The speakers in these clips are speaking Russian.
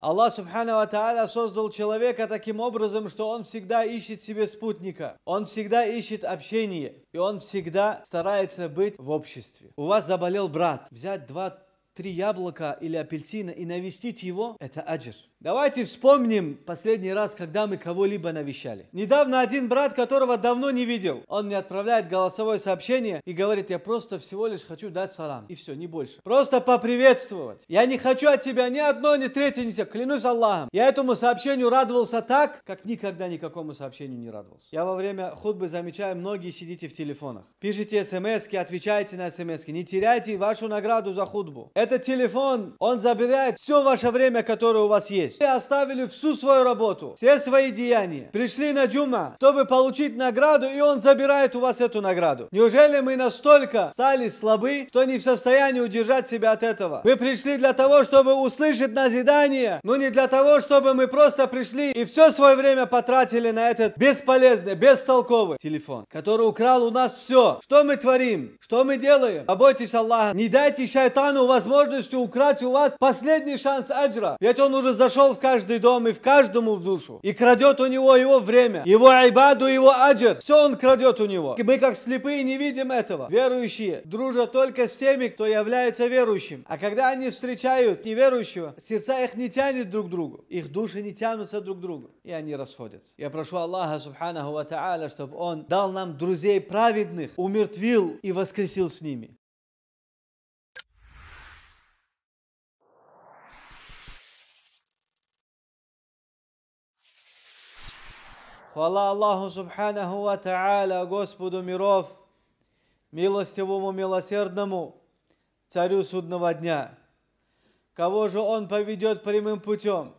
Аллах Субхану Тааля создал человека таким образом, что он всегда ищет себе спутника, он всегда ищет общение, и он всегда старается быть в обществе. У вас заболел брат, взять два три яблока или апельсина и навестить его, это аджир. Давайте вспомним последний раз, когда мы кого-либо навещали. Недавно один брат, которого давно не видел, он мне отправляет голосовое сообщение и говорит, я просто всего лишь хочу дать салам. И все, не больше. Просто поприветствовать. Я не хочу от тебя ни одно, ни третье, ни все. Клянусь Аллахом. Я этому сообщению радовался так, как никогда никакому сообщению не радовался. Я во время худбы замечаю, многие сидите в телефонах. Пишите смс, отвечаете на смс. Не теряйте вашу награду за худбу. Этот телефон, он забирает все ваше время, которое у вас есть здесь. И оставили всю свою работу, все свои деяния. Пришли на джума, чтобы получить награду, и он забирает у вас эту награду. Неужели мы настолько стали слабы, что не в состоянии удержать себя от этого? Мы пришли для того, чтобы услышать назидание, но не для того, чтобы мы просто пришли и все свое время потратили на этот бесполезный, бестолковый телефон, который украл у нас все. Что мы творим? Что мы делаем? Бойтесь Аллаха. Не дайте шайтану возможности украть у вас последний шанс аджра. Ведь он уже зашел вошел в каждый дом и в каждому в душу. И крадет у него его время, его айбаду, его аджир. Все он крадет у него. И мы как слепые не видим этого. Верующие дружат только с теми, кто является верующим. А когда они встречают неверующего, сердца их не тянет друг к другу. Их души не тянутся друг к другу. И они расходятся. Я прошу Аллаха, субханаху ва та'аля, чтобы Он дал нам друзей праведных, умертвил и воскресил с ними. Хвала Аллаху Субханаху Ва Та'аля, Господу миров, милостивому, милосердному, царю судного дня. Кого же он поведет прямым путем,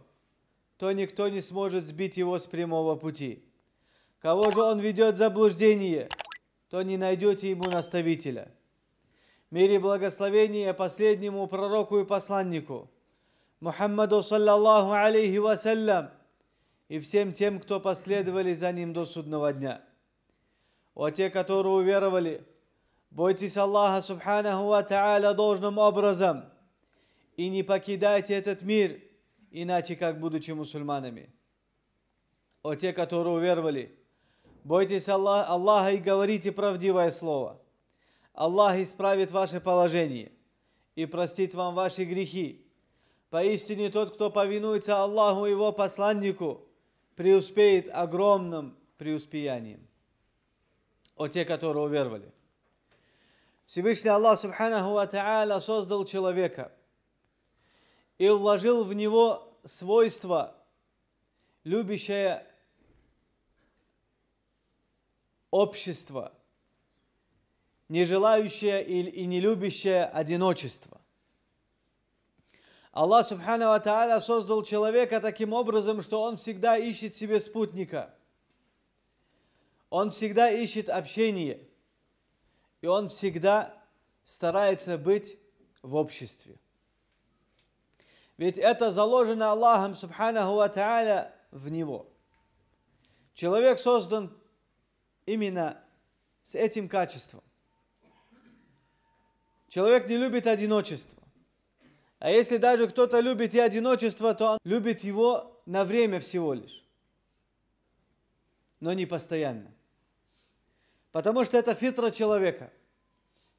то никто не сможет сбить его с прямого пути. Кого же он ведет в заблуждение, то не найдете ему наставителя. Мир и благословение последнему пророку и посланнику, Мухаммаду саллаллаху алейхи вассалям, и всем тем, кто последовали за ним до судного дня. О те, которые уверовали, бойтесь Аллаха Субханаху Ва Та'аля должным образом и не покидайте этот мир, иначе как будучи мусульманами. О те, которые уверовали, бойтесь Аллах, Аллаха и говорите правдивое слово. Аллах исправит ваше положение и простит вам ваши грехи. Поистине тот, кто повинуется Аллаху и его посланнику – преуспеет огромным преуспеянием. О те, которые уверовали. Всевышний Аллах Субханаху Ва создал человека и вложил в него свойство, любящее общество, не желающее и не любящее одиночество. Аллах Субхану Тааля создал человека таким образом, что он всегда ищет себе спутника. Он всегда ищет общение. И он всегда старается быть в обществе. Ведь это заложено Аллахом Субхану Тааля в него. Человек создан именно с этим качеством. Человек не любит одиночество. А если даже кто-то любит и одиночество, то он любит его на время всего лишь, но не постоянно. Потому что это фитра человека,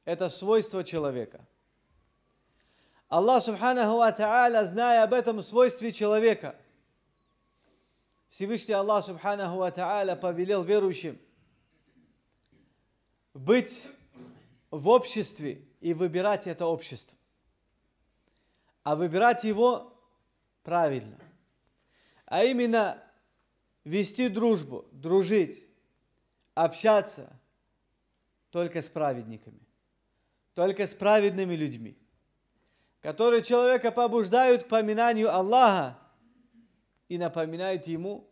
это свойство человека. Аллах Субханаху Ва зная об этом свойстве человека, Всевышний Аллах Субханаху Ва повелел верующим быть в обществе и выбирать это общество а выбирать его правильно. А именно вести дружбу, дружить, общаться только с праведниками, только с праведными людьми, которые человека побуждают к поминанию Аллаха и напоминают ему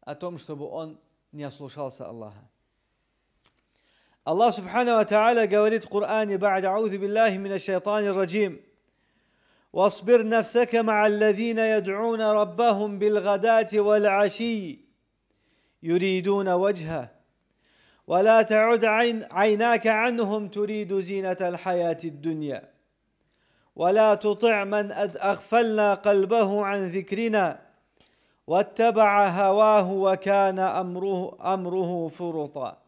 о том, чтобы он не ослушался Аллаха. Аллах Субхану Ва Та'аля говорит в Коране, «Ба'да аузи биллахи мина шайтани раджим». واصبر نفسك مع الذين يدعون ربهم بالغداة والعشي يريدون وجهه ولا تعد عين عيناك عنهم تريد زينة الحياة الدنيا ولا تطع من أغفلنا قلبه عن ذكرنا واتبع هواه وكان أمره أمره فرطا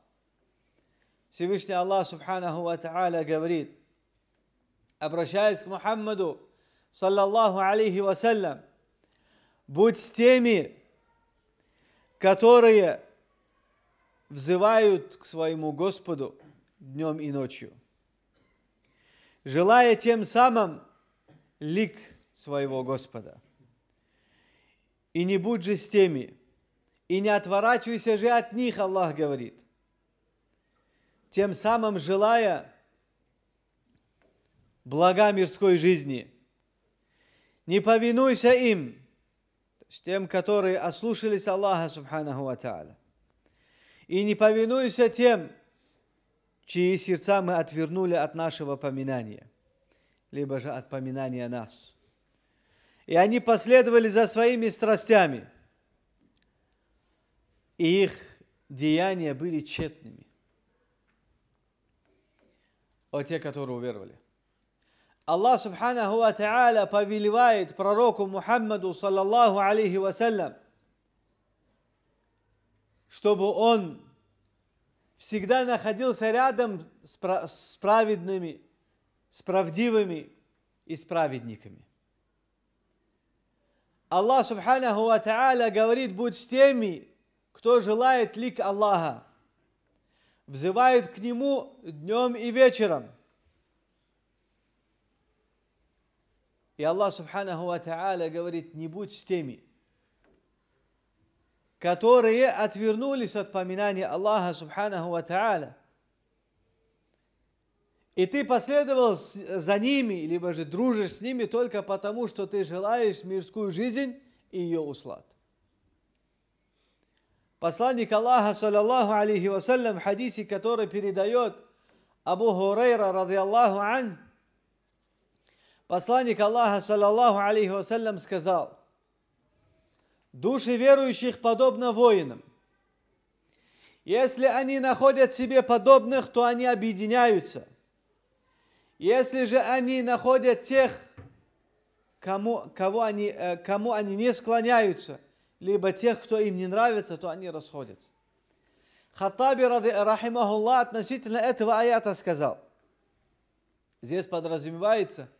سيبشني الله سبحانه وتعالى قبريت أبرشايسك محمدو саллаллаху алейхи вассалям, будь с теми, которые взывают к своему Господу днем и ночью, желая тем самым лик своего Господа. И не будь же с теми, и не отворачивайся же от них, Аллах говорит, тем самым желая блага мирской жизни – не повинуйся им, то тем, которые ослушались Аллаха, субханаху ва та'аля. И не повинуйся тем, чьи сердца мы отвернули от нашего поминания, либо же от поминания нас. И они последовали за своими страстями, и их деяния были тщетными. О те, которые уверовали. Аллах Субханаху Ва Та'аля повелевает пророку Мухаммаду, саллаллаху алейхи вассалям, чтобы он всегда находился рядом с праведными, с правдивыми и с праведниками. Аллах Субханаху Ва Та'аля говорит, будь с теми, кто желает лик Аллаха, взывает к Нему днем и вечером – И Аллах Субханаху Ва Та'аля говорит, не будь с теми, которые отвернулись от поминания Аллаха Субханаху Ва Та'аля. И ты последовал за ними, либо же дружишь с ними только потому, что ты желаешь мирскую жизнь и ее услад. Посланник Аллаха, саллаллаху алейхи вассалям, в хадисе, который передает Абу Хурейра, радиаллаху ань, Посланник Аллаха, саллаллаху алейхи вассалям, сказал, души верующих подобно воинам. Если они находят себе подобных, то они объединяются. Если же они находят тех, кому, кого они, э, кому они не склоняются, либо тех, кто им не нравится, то они расходятся. Хаттаби, рахимахуллах, относительно этого аята сказал. Здесь подразумевается –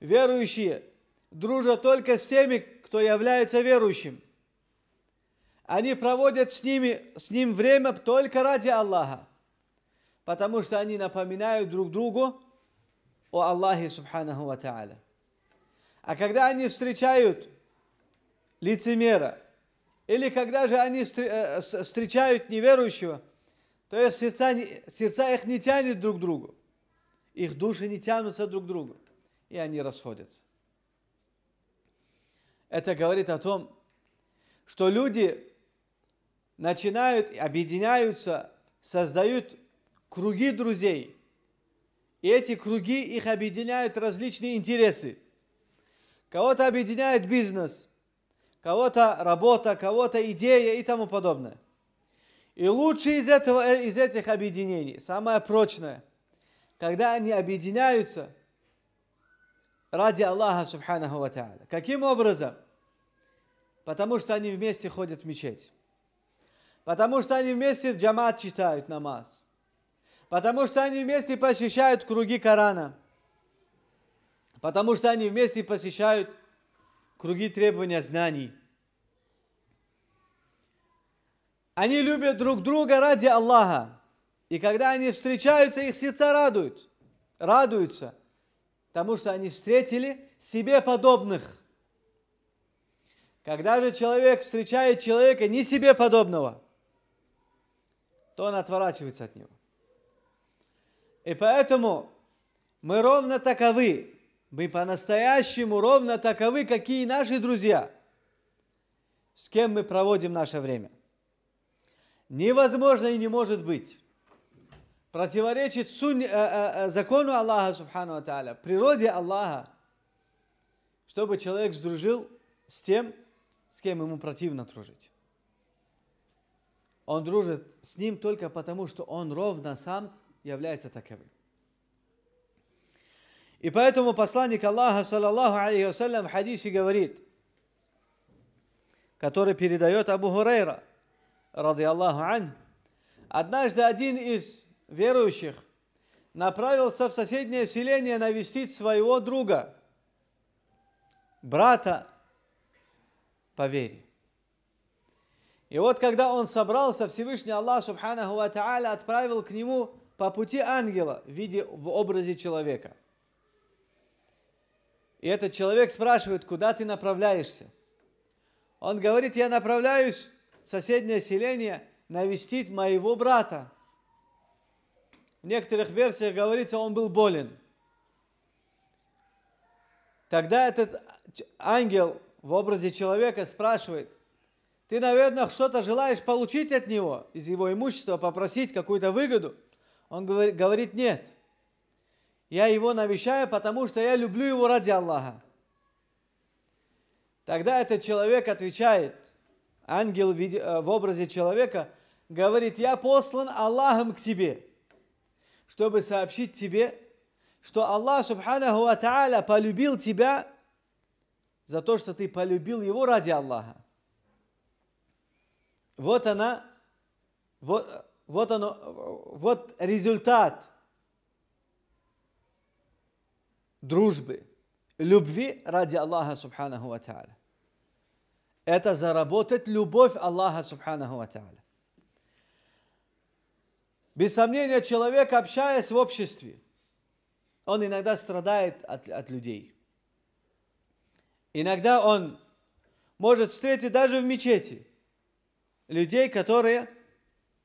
Верующие дружат только с теми, кто является верующим. Они проводят с, ними, с ним время только ради Аллаха, потому что они напоминают друг другу о Аллахе Субханаху Ва Та'аля. А когда они встречают лицемера, или когда же они э, встречают неверующего, то их сердца, сердца их не тянет друг к другу, их души не тянутся друг к другу и они расходятся. Это говорит о том, что люди начинают, объединяются, создают круги друзей. И эти круги их объединяют различные интересы. Кого-то объединяет бизнес, кого-то работа, кого-то идея и тому подобное. И лучшее из, этого, э, из этих объединений, самое прочное, когда они объединяются – ради Аллаха Субханаху Ва Каким образом? Потому что они вместе ходят в мечеть. Потому что они вместе в джамат читают намаз. Потому что они вместе посещают круги Корана. Потому что они вместе посещают круги требования знаний. Они любят друг друга ради Аллаха. И когда они встречаются, их сердца радуют. Радуются – потому что они встретили себе подобных. Когда же человек встречает человека не себе подобного, то он отворачивается от него. И поэтому мы ровно таковы, мы по-настоящему ровно таковы, какие наши друзья, с кем мы проводим наше время. Невозможно и не может быть, противоречит э, э, э, закону Аллаха, субхану тааля, природе Аллаха, чтобы человек сдружил с тем, с кем ему противно дружить. Он дружит с ним только потому, что он ровно сам является таковым. И поэтому посланник Аллаха, саллаллаху алейхи вассалям, в хадисе говорит, который передает Абу Хурейра, ради Аллаху ан, однажды один из верующих направился в соседнее селение навестить своего друга, брата по вере. И вот когда он собрался, Всевышний Аллах, Субханаху Ва Та'аля, отправил к нему по пути ангела в виде, в образе человека. И этот человек спрашивает, куда ты направляешься? Он говорит, я направляюсь в соседнее селение навестить моего брата некоторых версиях говорится, он был болен. Тогда этот ангел в образе человека спрашивает, ты, наверное, что-то желаешь получить от него, из его имущества, попросить какую-то выгоду. Он говорит, нет. Я его навещаю, потому что я люблю его ради Аллаха. Тогда этот человек отвечает, ангел в э, образе человека говорит, я послан Аллахом к тебе чтобы сообщить тебе, что Аллах Субханаху Ва Тааля полюбил тебя за то, что ты полюбил его ради Аллаха. Вот она, вот, вот оно, вот результат дружбы, любви ради Аллаха Субханаху Ва Тааля. Это заработать любовь Аллаха Субханаху Ва Тааля. Без сомнения, человек, общаясь в обществе, он иногда страдает от, от людей. Иногда он может встретить даже в мечети людей, которые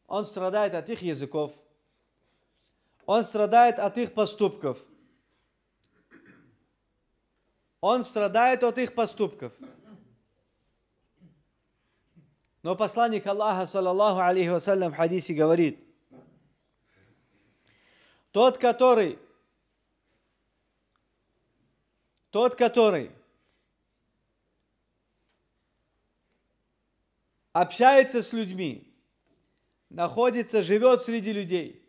он страдает от их языков, он страдает от их поступков, он страдает от их поступков. Но посланник Аллаха, саллаллаху алейхи вассалям, в хадисе говорит – тот, который, тот, который общается с людьми, находится, живет среди людей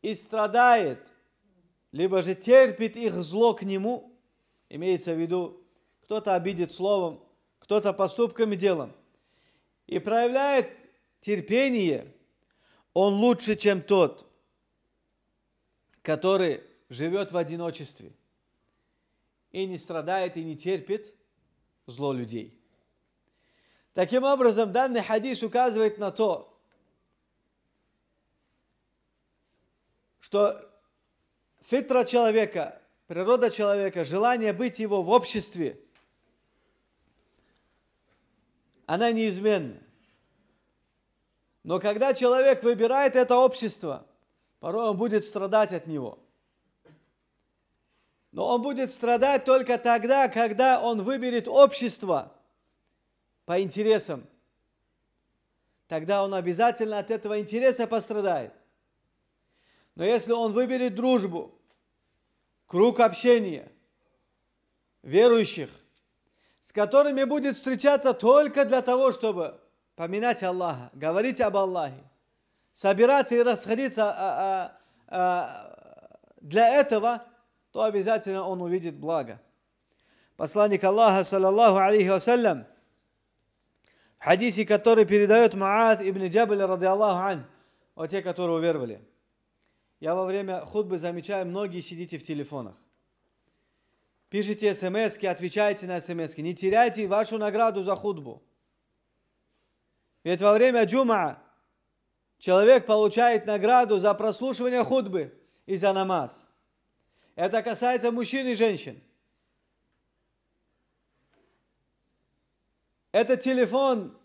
и страдает, либо же терпит их зло к нему, имеется в виду, кто-то обидит словом, кто-то поступками делом, и проявляет терпение, он лучше, чем тот – который живет в одиночестве и не страдает и не терпит зло людей. Таким образом, данный хадис указывает на то, что фитра человека, природа человека, желание быть его в обществе, она неизменна. Но когда человек выбирает это общество – Порой он будет страдать от него. Но он будет страдать только тогда, когда он выберет общество по интересам. Тогда он обязательно от этого интереса пострадает. Но если он выберет дружбу, круг общения, верующих, с которыми будет встречаться только для того, чтобы поминать Аллаха, говорить об Аллахе, собираться и расходиться а, а, а, для этого, то обязательно он увидит благо. Посланник Аллаха, саллаллаху алейхи вассалям, в хадисе, который передает Маат ибн Джабль, ради Аллаху ан, о те, которые уверовали. Я во время худбы замечаю, многие сидите в телефонах. Пишите смс, отвечайте на смс. Не теряйте вашу награду за худбу. Ведь во время джума Человек получает награду за прослушивание худбы и за намаз. Это касается мужчин и женщин. Этот телефон,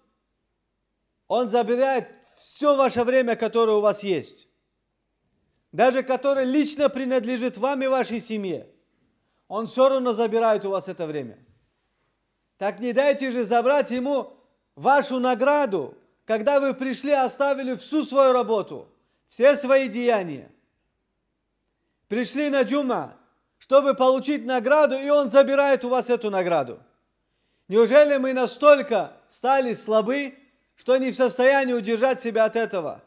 он забирает все ваше время, которое у вас есть. Даже которое лично принадлежит вам и вашей семье. Он все равно забирает у вас это время. Так не дайте же забрать ему вашу награду, когда вы пришли, оставили всю свою работу, все свои деяния. Пришли на джума, чтобы получить награду, и он забирает у вас эту награду. Неужели мы настолько стали слабы, что не в состоянии удержать себя от этого?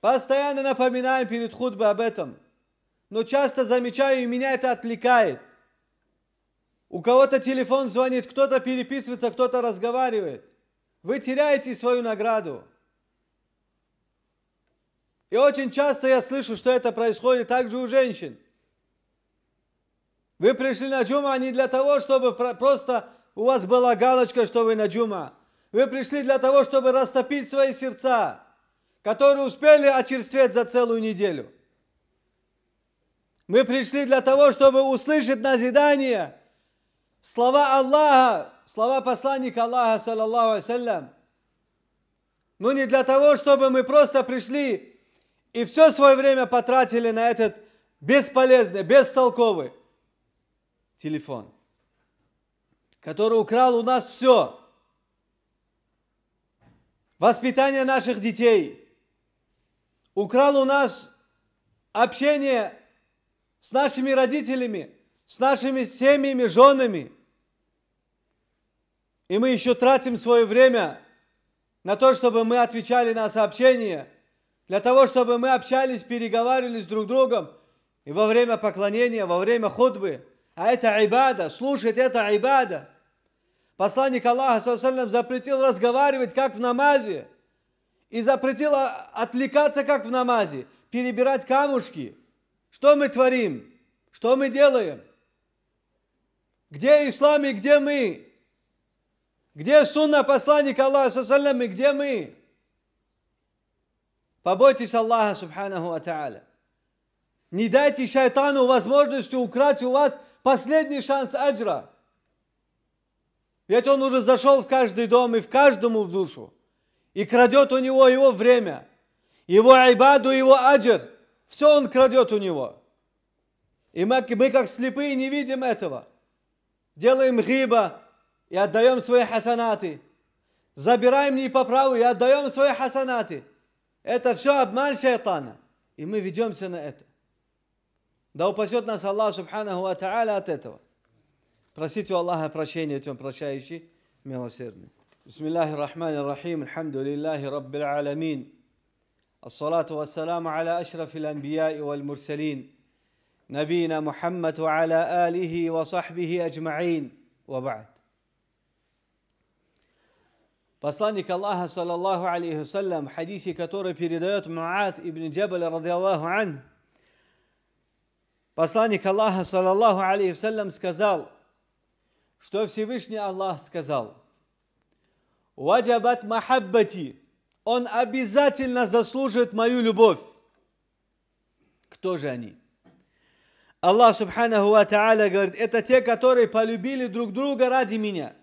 Постоянно напоминаем перед худбой об этом. Но часто замечаю, и меня это отвлекает. У кого-то телефон звонит, кто-то переписывается, кто-то разговаривает. Вы теряете свою награду. И очень часто я слышу, что это происходит также у женщин. Вы пришли на джума не для того, чтобы просто у вас была галочка, что вы на джума. Вы пришли для того, чтобы растопить свои сердца, которые успели очерстветь за целую неделю. Мы пришли для того, чтобы услышать назидание – слова Аллаха, слова посланника Аллаха, саллаллаху ассалям. Но ну, не для того, чтобы мы просто пришли и все свое время потратили на этот бесполезный, бестолковый телефон, который украл у нас все. Воспитание наших детей. Украл у нас общение с нашими родителями – с нашими семьями, женами. И мы еще тратим свое время на то, чтобы мы отвечали на сообщения, для того, чтобы мы общались, переговаривались друг с другом и во время поклонения, во время ходьбы. А это айбада, слушать это айбада. Посланник Аллаха салям, запретил разговаривать, как в намазе, и запретил отвлекаться, как в намазе, перебирать камушки. Что мы творим? Что мы делаем? Где ислам и где мы? Где сунна посланника Аллаха, и где мы? Побойтесь Аллаха, субханаху ва Не дайте шайтану возможность украть у вас последний шанс аджра. Ведь он уже зашел в каждый дом и в каждому в душу. И крадет у него его время, его айбаду, его аджр. Все он крадет у него. И мы, мы как слепые не видим этого делаем гиба и отдаем свои хасанаты. Забираем не по праву и отдаем свои хасанаты. Это все обман шайтана. И мы ведемся на это. Да упасет нас Аллах Субханаху Ва Та'аля от этого. Просите у Аллаха прощения, тем прощающий, милосердный. بسم الله الرحمن الرحيم الحمد لله رب العالمين الصلاة والسلام على أشرف الأنبياء والمرسلين نبينا محمد وعلى آله وصحبه أجمعين وبعد Посланник Аллаха, саллаллаху алейхи вассалям, в хадисе, который передает Муат ибн Джабаль, радиаллаху ан, посланник Аллаха, саллаллаху алейхи вассалям, сказал, что Всевышний Аллах сказал, «Ваджабат махаббати» Он обязательно заслужит мою любовь. Кто же они? Аллах Субханаху Ва Та'аля говорит, это те, которые полюбили друг друга ради меня.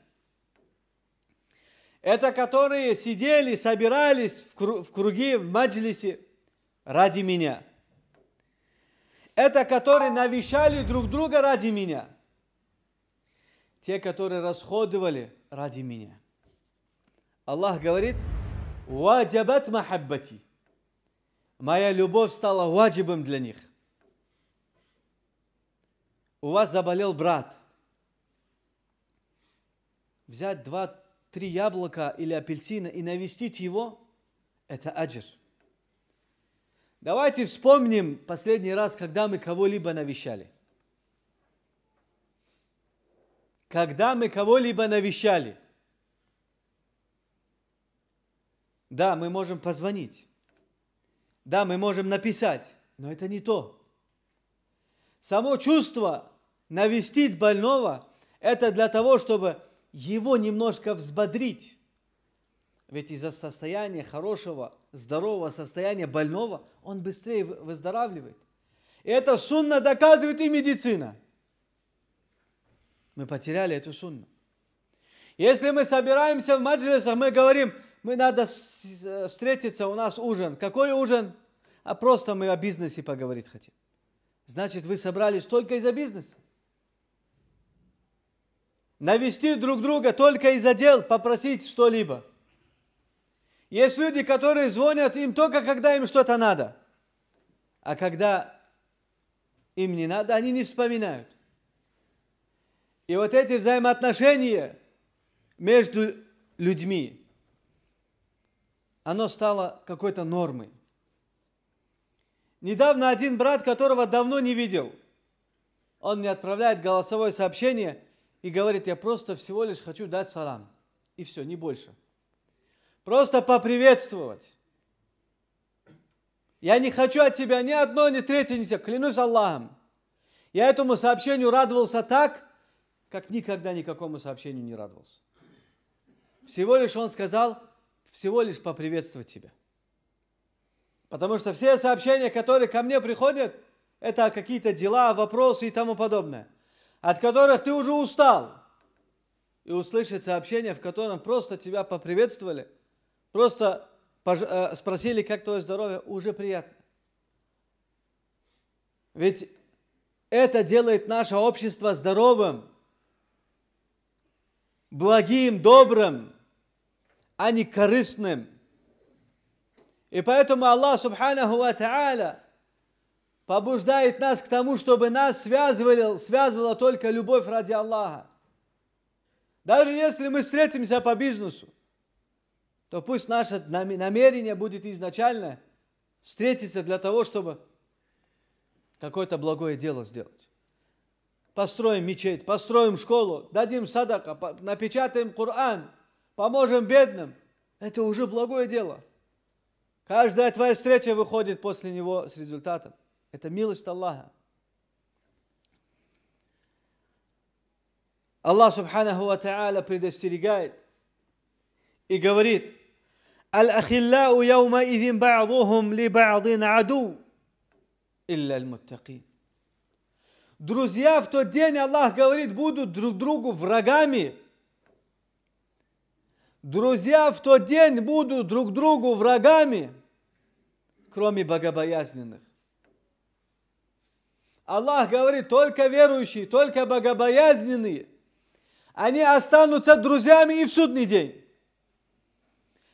Это которые сидели, собирались в круги, в маджлисе ради меня. Это которые навещали друг друга ради меня. Те, которые расходовали ради меня. Аллах говорит, «Ваджабат махаббати». Моя любовь стала ваджибом для них – у вас заболел брат, взять два-три яблока или апельсина и навестить его, это аджир. Давайте вспомним последний раз, когда мы кого-либо навещали. Когда мы кого-либо навещали. Да, мы можем позвонить. Да, мы можем написать, но это не то. Само чувство навестить больного, это для того, чтобы его немножко взбодрить. Ведь из-за состояния хорошего, здорового состояния больного он быстрее выздоравливает. И это сунна доказывает и медицина. Мы потеряли эту сунну. Если мы собираемся в маджлисах, мы говорим, мы надо э, встретиться, у нас ужин. Какой ужин? А просто мы о бизнесе поговорить хотим. Значит, вы собрались только из-за бизнеса навести друг друга только из-за дел, попросить что-либо. Есть люди, которые звонят им только, когда им что-то надо. А когда им не надо, они не вспоминают. И вот эти взаимоотношения между людьми, оно стало какой-то нормой. Недавно один брат, которого давно не видел, он мне отправляет голосовое сообщение – и говорит, я просто всего лишь хочу дать салам. И все, не больше. Просто поприветствовать. Я не хочу от тебя ни одно, ни третье, ни все. Клянусь Аллахом. Я этому сообщению радовался так, как никогда никакому сообщению не радовался. Всего лишь он сказал, всего лишь поприветствовать тебя. Потому что все сообщения, которые ко мне приходят, это какие-то дела, вопросы и тому подобное от которых ты уже устал, и услышать сообщение, в котором просто тебя поприветствовали, просто э, спросили, как твое здоровье, уже приятно. Ведь это делает наше общество здоровым, благим, добрым, а не корыстным. И поэтому Аллах Субханаху Ва Та'аля побуждает нас к тому, чтобы нас связывала, связывала только любовь ради Аллаха. Даже если мы встретимся по бизнесу, то пусть наше намерение будет изначально встретиться для того, чтобы какое-то благое дело сделать. Построим мечеть, построим школу, дадим садака, напечатаем Коран, поможем бедным. Это уже благое дело. Каждая твоя встреча выходит после него с результатом. Это милость Аллаха. Аллах Субханаху Ва Та'аля предостерегает и говорит, «Аль-ахилляу яума идин ба'духум ли ба'дин аду, илля аль-муттакин». Друзья в тот день, Аллах говорит, будут друг другу врагами. Друзья в тот день будут друг другу врагами, кроме богобоязненных. Аллах говорит, только верующие, только богобоязненные, они останутся друзьями и в судный день,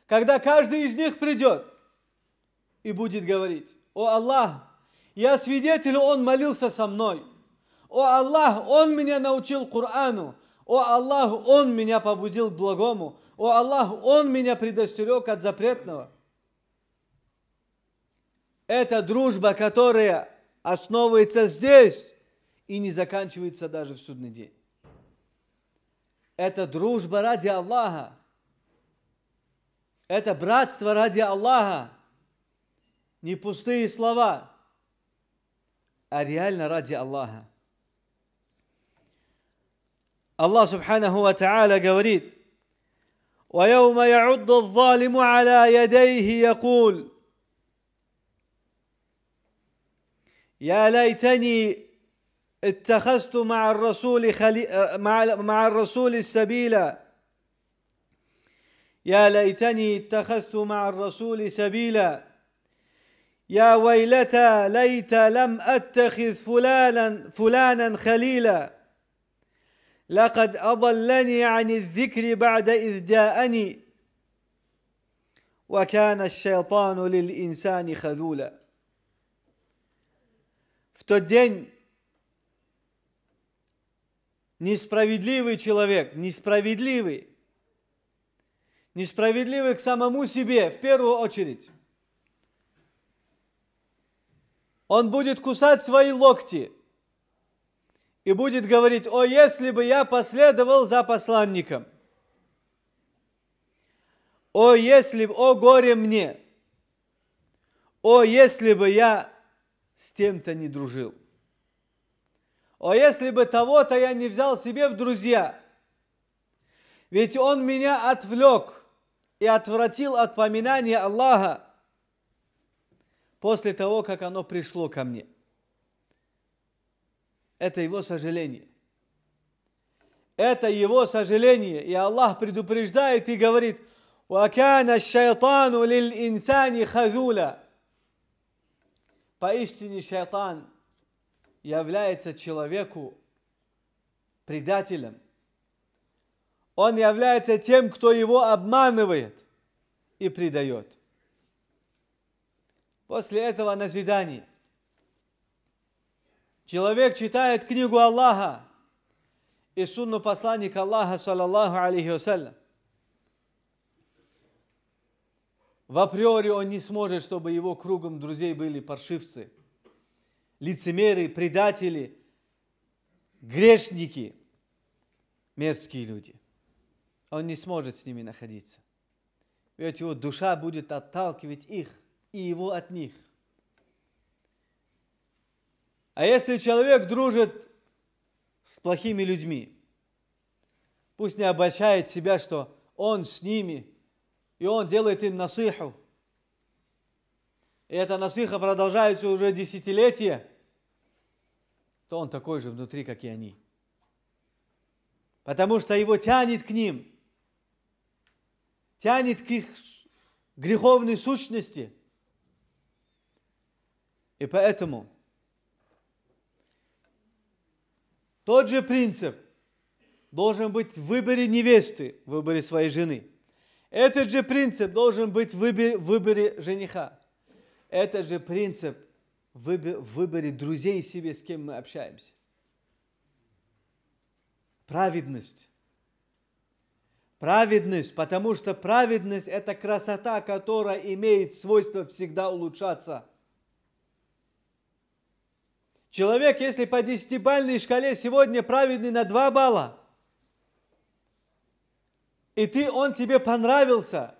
когда каждый из них придет и будет говорить, «О Аллах, я свидетель, он молился со мной. О Аллах, он меня научил Корану. О Аллах, он меня побудил к благому. О Аллах, он меня предостерег от запретного». Это дружба, которая основывается здесь и не заканчивается даже в судный день. Это дружба ради Аллаха. Это братство ради Аллаха. Не пустые слова, а реально ради Аллаха. Аллах Субханаху Ва Та'аля говорит, "وَيَوْمَ يَعُدُّ الظَّالِمُ عَلَى يديه يَقُولُ". يا ليتني اتخذت مع الرسول خلي مع مع الرسول السبيلا يا ليتني اتخذت مع الرسول سبيلا يا ويلتى ليت لم اتخذ فلانا فلانا خليلا لقد اضلني عن الذكر بعد اذ جاءني وكان الشيطان للانسان خذولا в тот день несправедливый человек, несправедливый, несправедливый к самому себе в первую очередь. Он будет кусать свои локти и будет говорить, о, если бы я последовал за посланником, о, если бы, о, горе мне, о, если бы я с тем-то не дружил. О, если бы того-то я не взял себе в друзья, ведь он меня отвлек и отвратил от поминания Аллаха после того, как оно пришло ко мне. Это его сожаление. Это его сожаление. И Аллах предупреждает и говорит, وَكَانَ الشَّيْطَانُ لِلْإِنسَانِ خَذُولًا Поистине шайтан является человеку предателем. Он является тем, кто его обманывает и предает. После этого назидание. Человек читает книгу Аллаха и сунну посланника Аллаха, саллаллаху алейхи вассалям. В априори он не сможет, чтобы его кругом друзей были паршивцы, лицемеры, предатели, грешники, мерзкие люди. Он не сможет с ними находиться. Ведь его душа будет отталкивать их и его от них. А если человек дружит с плохими людьми, пусть не обольщает себя, что он с ними – и он делает им насыху. И эта насыха продолжается уже десятилетия, то он такой же внутри, как и они. Потому что его тянет к ним, тянет к их греховной сущности. И поэтому тот же принцип должен быть в выборе невесты, в выборе своей жены – этот же принцип должен быть в выборе, в выборе жениха. Этот же принцип в выборе, друзей себе, с кем мы общаемся. Праведность. Праведность, потому что праведность – это красота, которая имеет свойство всегда улучшаться. Человек, если по десятибальной шкале сегодня праведный на 2 балла – и ты, он тебе понравился,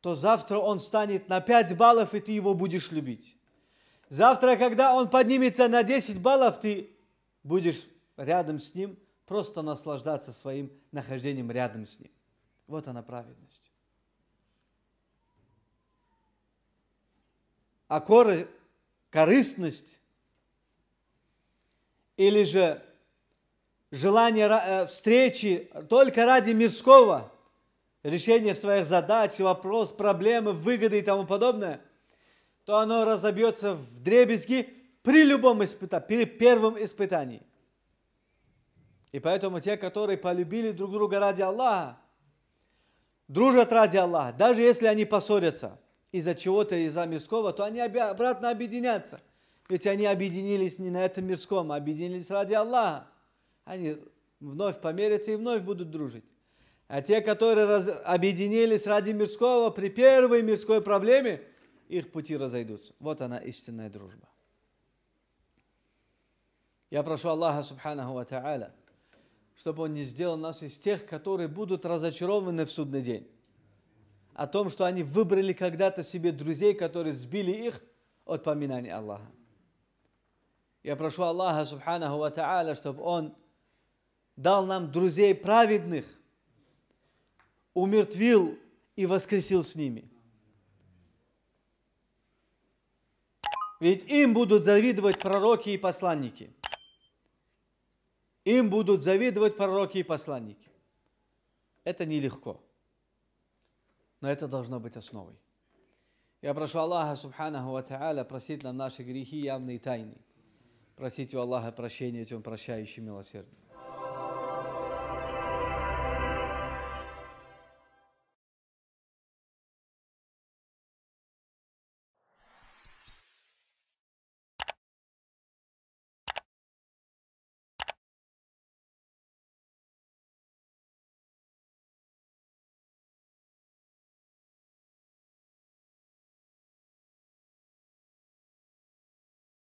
то завтра он станет на 5 баллов, и ты его будешь любить. Завтра, когда он поднимется на 10 баллов, ты будешь рядом с ним, просто наслаждаться своим нахождением рядом с ним. Вот она праведность. А коры, корыстность или же желание э, встречи только ради мирского решения своих задач, вопрос, проблемы, выгоды и тому подобное, то оно разобьется в дребезги при любом испытании, при первом испытании. И поэтому те, которые полюбили друг друга ради Аллаха, дружат ради Аллаха, даже если они поссорятся из-за чего-то, из-за мирского, то они обратно объединятся. Ведь они объединились не на этом мирском, а объединились ради Аллаха они вновь помирятся и вновь будут дружить. А те, которые раз... объединились ради мирского, при первой мирской проблеме, их пути разойдутся. Вот она истинная дружба. Я прошу Аллаха, субханаху ва та'аля, чтобы Он не сделал нас из тех, которые будут разочарованы в судный день. О том, что они выбрали когда-то себе друзей, которые сбили их от поминания Аллаха. Я прошу Аллаха, субханаху ва та'аля, чтобы Он дал нам друзей праведных, умертвил и воскресил с ними. Ведь им будут завидовать пророки и посланники. Им будут завидовать пророки и посланники. Это нелегко. Но это должно быть основой. Я прошу Аллаха, субханаху ва та'аля, просить нам наши грехи явные и тайные. Просить у Аллаха прощения, ведь Он прощающий милосердный.